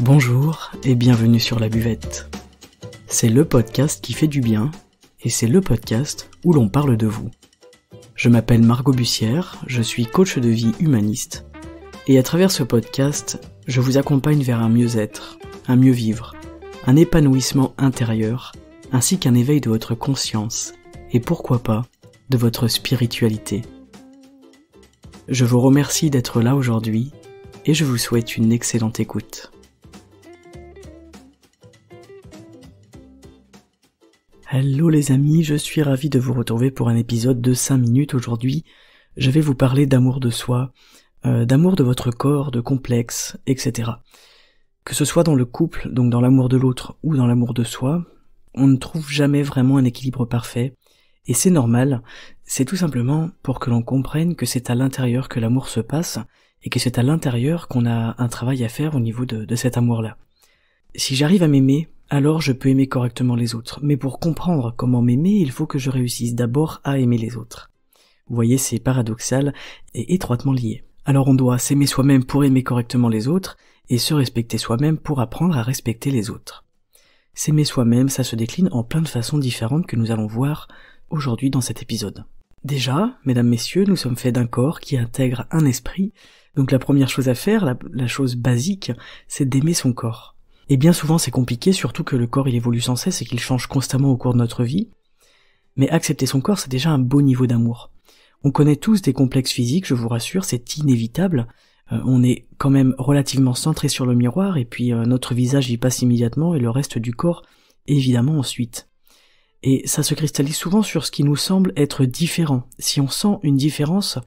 Bonjour et bienvenue sur La Buvette. C'est le podcast qui fait du bien et c'est le podcast où l'on parle de vous. Je m'appelle Margot Bussière, je suis coach de vie humaniste et à travers ce podcast, je vous accompagne vers un mieux-être, un mieux-vivre, un épanouissement intérieur ainsi qu'un éveil de votre conscience et pourquoi pas de votre spiritualité. Je vous remercie d'être là aujourd'hui et je vous souhaite une excellente écoute. Hello les amis, je suis ravi de vous retrouver pour un épisode de 5 minutes aujourd'hui. Je vais vous parler d'amour de soi, euh, d'amour de votre corps, de complexe, etc. Que ce soit dans le couple, donc dans l'amour de l'autre ou dans l'amour de soi, on ne trouve jamais vraiment un équilibre parfait, et c'est normal, c'est tout simplement pour que l'on comprenne que c'est à l'intérieur que l'amour se passe et que c'est à l'intérieur qu'on a un travail à faire au niveau de, cet amour-là. Si j'arrive à m'aimer, alors je peux aimer correctement les autres. Mais pour comprendre comment m'aimer, il faut que je réussisse d'abord à aimer les autres. Vous voyez, c'est paradoxal et étroitement lié. Alors on doit s'aimer soi-même pour aimer correctement les autres et se respecter soi-même pour apprendre à respecter les autres. S'aimer soi-même, ça se décline en plein de façons différentes que nous allons voir aujourd'hui dans cet épisode. Déjà, mesdames, messieurs, nous sommes faits d'un corps qui intègre un esprit, donc la première chose à faire, la, chose basique, c'est d'aimer son corps. Et bien souvent c'est compliqué, surtout que le corps il évolue sans cesse et qu'il change constamment au cours de notre vie, mais accepter son corps c'est déjà un beau niveau d'amour. On connaît tous des complexes physiques, je vous rassure, c'est inévitable, euh, on est quand même relativement centré sur le miroir et puis euh, notre visage y passe immédiatement et le reste du corps évidemment ensuite. Et ça se cristallise souvent sur ce qui nous semble être différent. Si on sent une différence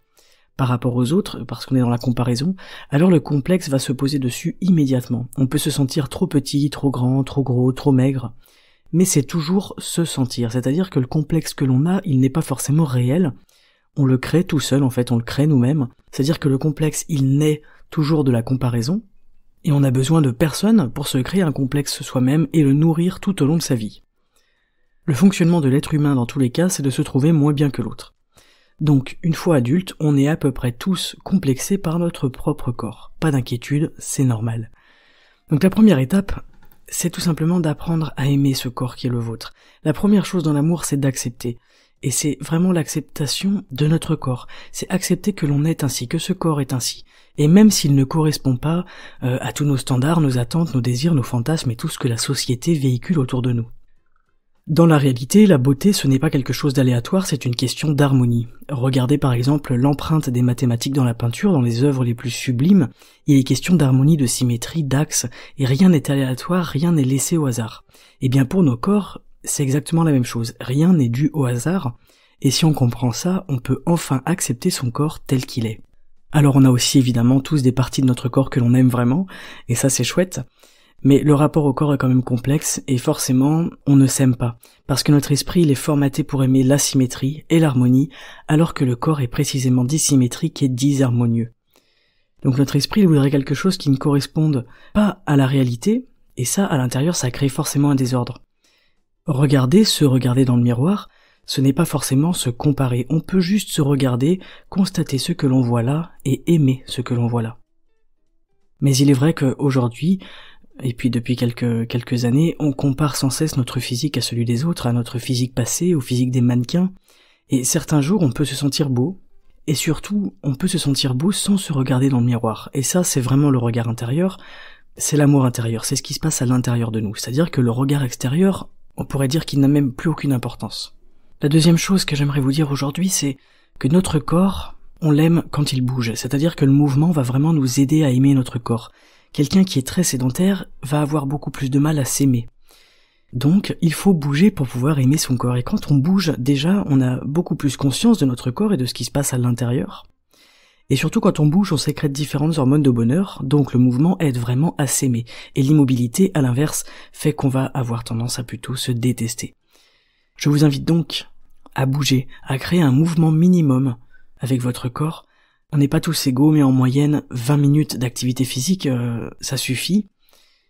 par rapport aux autres, parce qu'on est dans la comparaison, alors le complexe va se poser dessus immédiatement. On peut se sentir trop petit, trop grand, trop gros, trop maigre. Mais c'est toujours se sentir, c'est-à-dire que le complexe que l'on a, il n'est pas forcément réel. On le crée tout seul, en fait, on le crée nous-mêmes. C'est-à-dire que le complexe, il naît toujours de la comparaison, et on a besoin de personne pour se créer un complexe soi-même et le nourrir tout au long de sa vie. Le fonctionnement de l'être humain dans tous les cas, c'est de se trouver moins bien que l'autre. Donc, une fois adulte, on est à peu près tous complexés par notre propre corps. Pas d'inquiétude, c'est normal. Donc la première étape, c'est tout simplement d'apprendre à aimer ce corps qui est le vôtre. La première chose dans l'amour, c'est d'accepter. Et c'est vraiment l'acceptation de notre corps. C'est accepter que l'on est ainsi, que ce corps est ainsi. Et même s'il ne correspond pas euh, à tous nos standards, nos attentes, nos désirs, nos fantasmes et tout ce que la société véhicule autour de nous. Dans la réalité, la beauté, ce n'est pas quelque chose d'aléatoire, c'est une question d'harmonie. Regardez par exemple l'empreinte des mathématiques dans la peinture, dans les œuvres les plus sublimes, il est question d'harmonie, de symétrie, d'axe, et rien n'est aléatoire, rien n'est laissé au hasard. Et eh bien pour nos corps, c'est exactement la même chose, rien n'est dû au hasard, et si on comprend ça, on peut enfin accepter son corps tel qu'il est. Alors on a aussi évidemment tous des parties de notre corps que l'on aime vraiment, et ça c'est chouette, mais le rapport au corps est quand même complexe et forcément, on ne s'aime pas, parce que notre esprit est formaté pour aimer l'asymétrie et l'harmonie, alors que le corps est précisément dissymétrique et disharmonieux. Donc notre esprit voudrait quelque chose qui ne corresponde pas à la réalité, et ça, à l'intérieur, ça crée forcément un désordre. Regarder, se regarder dans le miroir, ce n'est pas forcément se comparer, on peut juste se regarder, constater ce que l'on voit là, et aimer ce que l'on voit là. Mais il est vrai qu'aujourd'hui, et puis depuis quelques, quelques années, on compare sans cesse notre physique à celui des autres, à notre physique passée, au physique des mannequins, et certains jours on peut se sentir beau, et surtout on peut se sentir beau sans se regarder dans le miroir, et ça c'est vraiment le regard intérieur, c'est l'amour intérieur, c'est ce qui se passe à l'intérieur de nous, c'est-à-dire que le regard extérieur, on pourrait dire qu'il n'a même plus aucune importance. La deuxième chose que j'aimerais vous dire aujourd'hui, c'est que notre corps, on l'aime quand il bouge, c'est-à-dire que le mouvement va vraiment nous aider à aimer notre corps quelqu'un qui est très sédentaire va avoir beaucoup plus de mal à s'aimer. Donc, il faut bouger pour pouvoir aimer son corps. Et quand on bouge, déjà, on a beaucoup plus conscience de notre corps et de ce qui se passe à l'intérieur. Et surtout, quand on bouge, on sécrète différentes hormones de bonheur, donc le mouvement aide vraiment à s'aimer. Et l'immobilité, à l'inverse, fait qu'on va avoir tendance à plutôt se détester. Je vous invite donc à bouger, à créer un mouvement minimum avec votre corps on n'est pas tous égaux, mais en moyenne, 20 minutes d'activité physique, euh, ça suffit.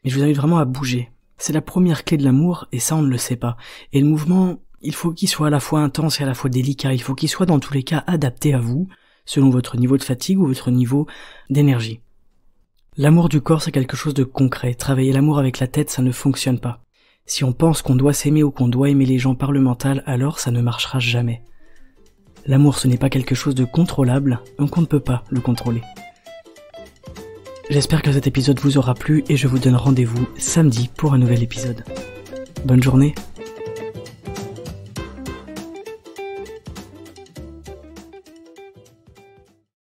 Mais je vous invite vraiment à bouger. C'est la première clé de l'amour, et ça on ne le sait pas. Et le mouvement, il faut qu'il soit à la fois intense et à la fois délicat, il faut qu'il soit dans tous les cas adapté à vous, selon votre niveau de fatigue ou votre niveau d'énergie. L'amour du corps, c'est quelque chose de concret. Travailler l'amour avec la tête, ça ne fonctionne pas. Si on pense qu'on doit s'aimer ou qu'on doit aimer les gens par le mental, alors ça ne marchera jamais. L'amour, ce n'est pas quelque chose de contrôlable, donc on ne peut pas le contrôler. J'espère que cet épisode vous aura plu et je vous donne rendez-vous samedi pour un nouvel épisode. Bonne journée